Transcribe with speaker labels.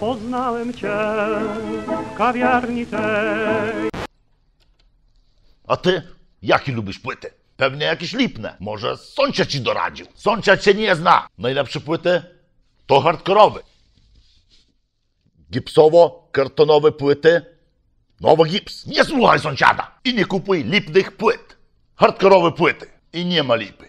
Speaker 1: poznałem cię w kawiarni tej.
Speaker 2: A ty? Jaki lubisz płyty? Pewnie jakieś lipne. Może sąsiad ci doradził. Sąsiad cię nie zna. Najlepsze płyty to hardkorowy. Gipsowo-kartonowe płyty. Nowy gips. Nie słuchaj sąsiada i nie kupuj lipnych płyt. Hardkorowe płyty i nie ma lipy.